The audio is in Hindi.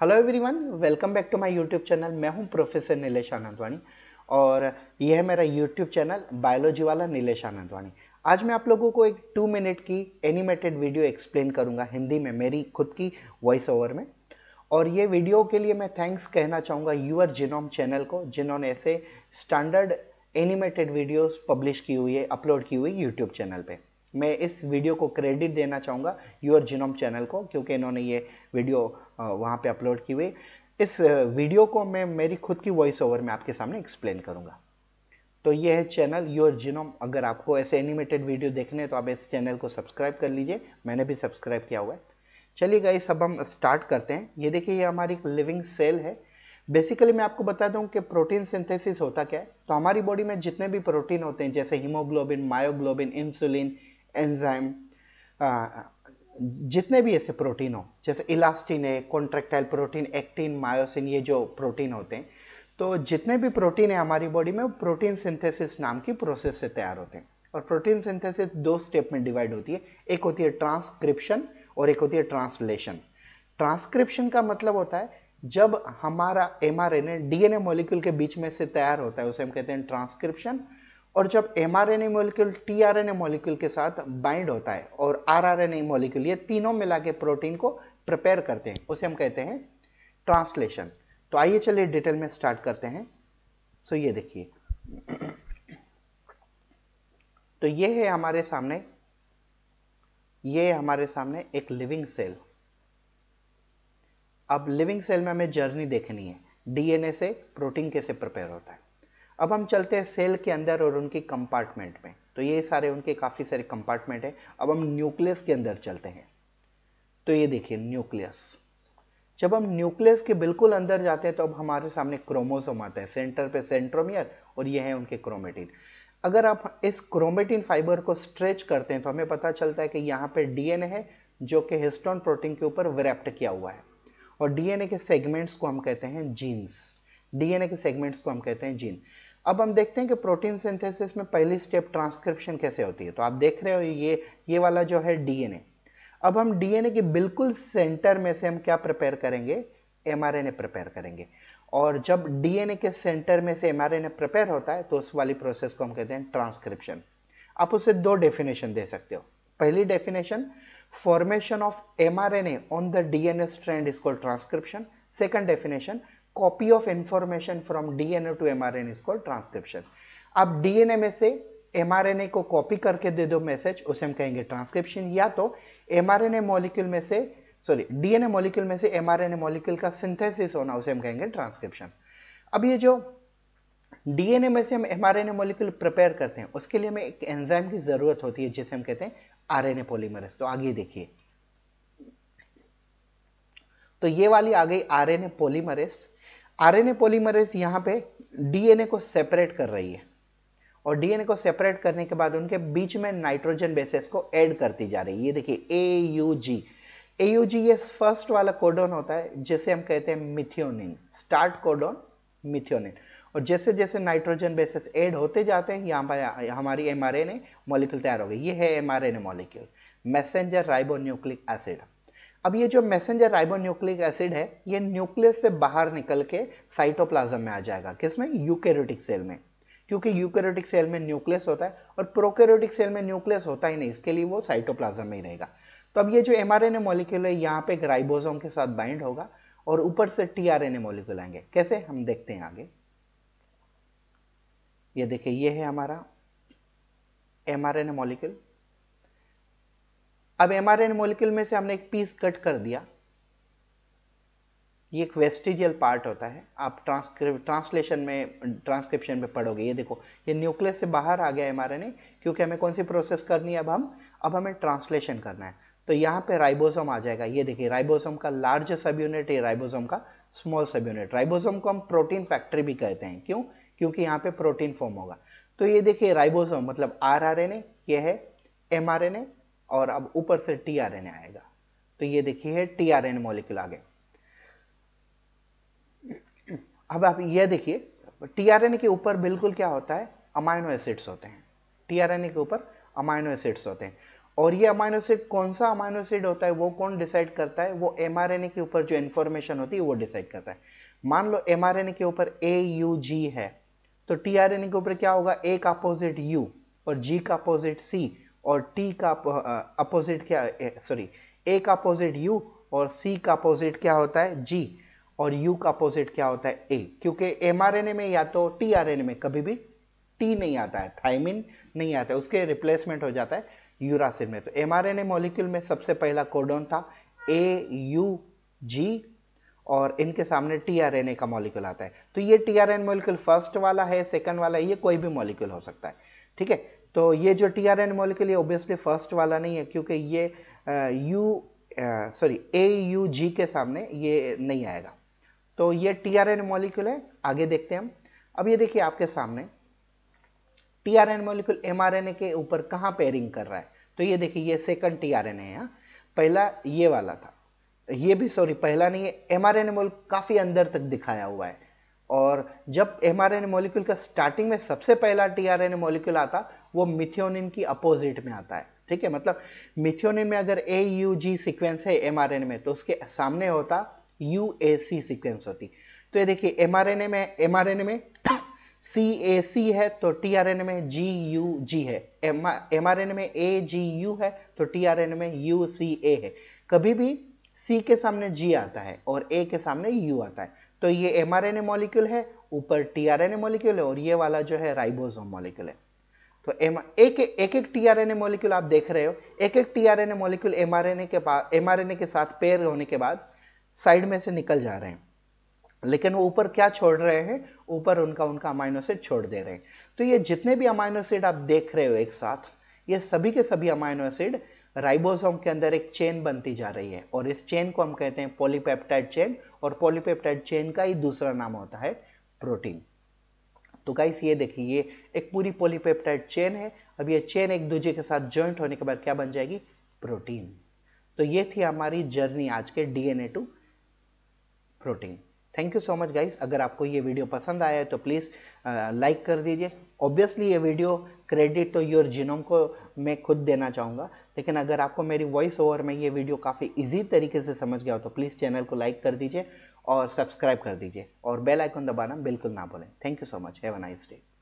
Hello everyone welcome back to my YouTube channel मैं हूं प्रोफेसर नीलेश आनंदवाणी और यह है मेरा यूट्यूब चैनल बायोलॉजी वाला नीलेश आनंदवाणी आज मैं आप लोगों को एक टू मिनट की एनिमेटेड वीडियो एक्सप्लेन करूंगा हिंदी में मेरी खुद की वॉइस ओवर में और ये वीडियो के लिए मैं थैंक्स कहना चाहूँगा यूअर जिनोम चैनल को जिन्होंने ऐसे स्टैंडर्ड एनिमेटेड वीडियोज़ पब्लिश की हुई है अपलोड की हुई यूट्यूब चैनल पर मैं इस वीडियो को क्रेडिट देना चाहूँगा यूर जिनोम चैनल को क्योंकि इन्होंने ये वीडियो वहाँ पे अपलोड की हुई इस वीडियो को मैं मेरी खुद की वॉइस ओवर में आपके सामने एक्सप्लेन करूँगा तो ये है चैनल योर जिनोम अगर आपको ऐसे एनिमेटेड वीडियो देखने तो आप इस चैनल को सब्सक्राइब कर लीजिए मैंने भी सब्सक्राइब किया हुआ है चलिए गाइस अब हम स्टार्ट करते हैं ये देखिए ये हमारी लिविंग सेल है बेसिकली मैं आपको बता दूं कि प्रोटीन सिंथेसिस होता क्या है तो हमारी बॉडी में जितने भी प्रोटीन होते हैं जैसे haemoglobin myoglobin insulin enzyme uh, जितने भी ऐसे प्रोटीन हो जैसे इलास्टिन है कॉन्ट्रेक्टाइल प्रोटीन एक्टिन मायोसिन ये जो प्रोटीन होते हैं तो जितने भी प्रोटीन है हमारी बॉडी में प्रोटीन सिंथेसिस नाम की प्रोसेस से तैयार होते हैं और प्रोटीन सिंथेसिस दो स्टेप में डिवाइड होती है एक होती है ट्रांसक्रिप्शन और एक होती है ट्रांसलेशन ट्रांसक्रिप्शन का मतलब होता है जब हमारा M R N A DNA molecule के बीच में से तैयार होता है उसे हम कहते हैं ट्रांसक्रिप्शन और जब M R N A molecule T R N A molecule के साथ बाइंड होता है और R R N A molecule ये तीनों मिला के प्रोटीन को प्रिपेयर करते हैं उसे हम कहते हैं ट्रांसलेशन तो आइए चलिए डिटेल में स्टार्ट करते हैं सो ये देखिए तो ये है हमारे सामने ये हमारे सामने एक लिविंग सेल अब लिविंग सेल में हमें जर्नी देखनी है डीएनए से प्रोटीन कैसे प्रिपेयर होता है अब हम चलते हैं सेल के अंदर और उनके कंपार्टमेंट में तो ये सारे उनके काफ़ी सारे कंपार्टमेंट है अब हम न्यूक्लियस के अंदर चलते हैं तो ये देखिए न्यूक्लियस जब हम न्यूक्लियस के बिल्कुल अंदर जाते हैं तो अब हमारे सामने क्रोमोसोम आता है सेंटर पे सेंट्रोमियर और ये है उनके क्रोमेटिन अगर आप इस क्रोमेटिन फाइबर को स्ट्रेच करते हैं तो हमें पता चलता है कि यहाँ पे डीएनए है जो कि हिस्टोन प्रोटीन के ऊपर व्रैप्ट किया हुआ है और डीएनए के सेगमेंट्स को हम कहते हैं जीन्स डीएनए के सेगमेंट्स को हम कहते हैं जीन अब हम देखते हैं कि प्रोटीन सिंथेसिस में पहली स्टेप ट्रांसक्रिप्शन कैसे होती है तो आप देख रहे हो ये ये वाला जो है डीएनए अब हम डीएनए के बिल्कुल सेंटर में से हम क्या प्रिपेयर करेंगे एमआरएनए प्रिपेयर करेंगे और जब डीएनए के सेंटर में से एमआरएनए प्रिपेयर होता है तो उस वाली प्रोसेस को हम कहते हैं ट्रांसक्रिप्शन आप उसे दो डेफिनेशन दे सकते हो पहली definition formation of mRNA on the DNA strand is called transcription second definition copy of information from DNA to mRNA is called transcription आप डीएनए में से mRNA को कॉपी करके दे दो मैसेज उसे हम कहेंगे ट्रांसक्रिप्शन या तो mRNA मॉलिक्यूल में से सॉरी डीएनए मॉलिक्यूल में से एमआरएनए मॉलिक्यूल का सिंथेसिस होना उसे हम कहेंगे ट्रांसक्रिप्शन अब ये जो डीएनए में से हम एमआरएनए मॉलिक्यूल प्रिपेयर करते हैं उसके लिए हमें एक एंजाइम की जरूरत होती है जिसे हम कहते हैं आरएनए पॉलीमरेज तो आगे देखिए तो ये वाली आ गई आरएनए पॉलीमरेज आरएनए पॉलीमरेज यहाँ पे डीएनए को सेपरेट कर रही है और डीएनए को सेपरेट करने के बाद उनके बीच में नाइट्रोजन बेसिस को ऐड करती जा रही है ये देखिए ए यू जी ए यू जी ये फर्स्ट वाला कोडोन होता है जिसे हम कहते हैं मिथियोनिन स्टार्ट कोडोन मिथियोनिन और जैसे जैसे नाइट्रोजन बेसिस ऐड होते जाते हैं यहाँ पर हमारी M R N A molecule तैयार हो गई ये है M R N A molecule messenger ribonucleic acid अब ये जो मैसेंजर राइबोन्यूक्लिक एसिड है ये न्यूक्लियस से बाहर निकल के साइटोप्लाज्म में आ जाएगा किसमें यूकेरोटिक सेल में क्योंकि यूकेरोटिक सेल में न्यूक्लियस होता है और प्रोकेरोटिक सेल में न्यूक्लियस होता ही नहीं इसके लिए वो साइटोप्लाज्म में ही रहेगा तो अब ये जो M R N A molecule है यहाँ पे एक राइबोसोम के साथ बाइंड होगा और ऊपर से T R N A molecule आएंगे कैसे हम देखते हैं आगे ये देखिए ये है हमारा M R N A molecule अब एम आर में से हमने एक पीस कट कर दिया ये एक वेस्टिजियल पार्ट होता है आप ट्रांसलेशन में ट्रांसक्रिप्शन में पढ़ोगे ये देखो ये न्यूक्लियस से बाहर आ गया एम आर क्योंकि हमें कौन सी प्रोसेस करनी है अब हम अब हमें ट्रांसलेशन करना है तो यहाँ पे राइबोसोम आ जाएगा ये देखिए राइबोसोम का लार्ज सब यूनिट या राइबोसोम का स्मॉल सब यूनिट राइबोसोम को हम प्रोटीन फैक्ट्री भी कहते हैं क्यों क्योंकि यहाँ पे प्रोटीन फॉर्म होगा तो ये देखिए राइबोसोम मतलब आर आर एन ये है एम आर एन ए और अब ऊपर से टी आर आएगा तो ये देखिए टी आर एन आ अब आप ये देखिए टी आर के ऊपर बिल्कुल क्या होता है अमाइनो एसिड्स होते हैं टी आर एन के ऊपर अमाइनो एसिड्स होते हैं और ये अमाइनो एसिड कौन सा अमाइनो एसिड होता है वो कौन डिसाइड करता है वो एमआरएनए के ऊपर जो इन्फॉर्मेशन होती है वो डिसाइड करता है मान लो एमआरएनए के ऊपर ए यू जी है तो टीआरएनए के ऊपर क्या होगा ए का अपोजिट यू और जी का अपोजिट सी और टी का अपोजिट क्या सॉरी ए का अपोजिट यू और सी का अपोजिट क्या होता है जी और यू का अपोजिट क्या होता है ए क्योंकि ए में या तो ए में कभी भी टी नहीं आता है थाइमिन नहीं आता है उसके रिप्लेसमेंट हो जाता है यूरासिन में तो M R N A molecule में सबसे पहला कोडोन था ए यू जी और इनके सामने टी आर एन ए का मॉलिक्यूल आता है तो ये T R N molecule first वाला है सेकंड वाला है ये कोई भी मॉलिक्यूल हो सकता है ठीक है तो ये जो टी आर एन मॉलिक्यूल ये ओबियसली फर्स्ट वाला नहीं है क्योंकि ये U sorry A U G के सामने ये नहीं आएगा तो ये टी आर एन मॉलिक्यूल है आगे देखते हैं हम अब ये देखिए आपके सामने T R N molecule M R N A के ऊपर कहाँ पेयरिंग कर रहा है तो ये देखिए ये second T R N A है हाँ। पहला ये वाला था ये भी सॉरी पहला नहीं है एम आर एन ए मॉल काफ़ी अंदर तक दिखाया हुआ है और जब एम मॉलिक्यूल का स्टार्टिंग में सबसे पहला टी मॉलिक्यूल आता वो मिथियोनिन की अपोजिट में आता है ठीक है मतलब मिथियोनिन में अगर ए यू जी सिक्वेंस है एम में तो उसके सामने होता यू ए सी सिक्वेंस होती तो ये देखिए एम में एम में सी ए सी है तो टी आर एन में जी यू जी है एम आर एन में ए जी यू है तो टी आर एन में यू सी ए है कभी भी सी के सामने जी आता है और ए के सामने यू आता है तो ये M R N A molecule है ऊपर T R N A molecule है और ये वाला जो है राइबोसोम मॉलिक्यूल है तो एम एक एक एक T R N A molecule आप देख रहे हो एक एक T R N A molecule M R N A के पास एम आर एन ए के साथ पेयर होने के बाद साइड में से निकल जा रहे हैं लेकिन वो ऊपर क्या छोड़ रहे हैं ऊपर उनका उनका अमाइनोसिड छोड़ दे रहे हैं तो ये जितने भी अमाइनोसिड आप देख रहे हो एक साथ ये सभी के सभी अमाइनोसिड एसिड राइबोसोम के अंदर एक चेन बनती जा रही है और इस चेन को हम कहते हैं पॉलीपेप्टाइड चेन और पॉलीपेप्टाइड चेन का ही दूसरा नाम होता है प्रोटीन तो गाइस ये देखिए ये एक पूरी पॉलीपेप्टाइड चेन है अब ये चेन एक दूसरे के साथ जॉइंट होने के बाद क्या बन जाएगी प्रोटीन तो ये थी हमारी जर्नी आज के DNA to protein thank you so much guys अगर आपको ये वीडियो पसंद आया है तो प्लीज़ लाइक कर दीजिए ऑब्वियसली ये video credit to your genome को मैं खुद देना चाहूँगा लेकिन अगर आपको मेरी वॉइस ओवर में ये वीडियो काफ़ी इजी तरीके से समझ गया हो तो प्लीज़ चैनल को लाइक कर दीजिए और सब्सक्राइब कर दीजिए और बेल आइकन दबाना बिल्कुल ना भूलें thank you so much have a nice day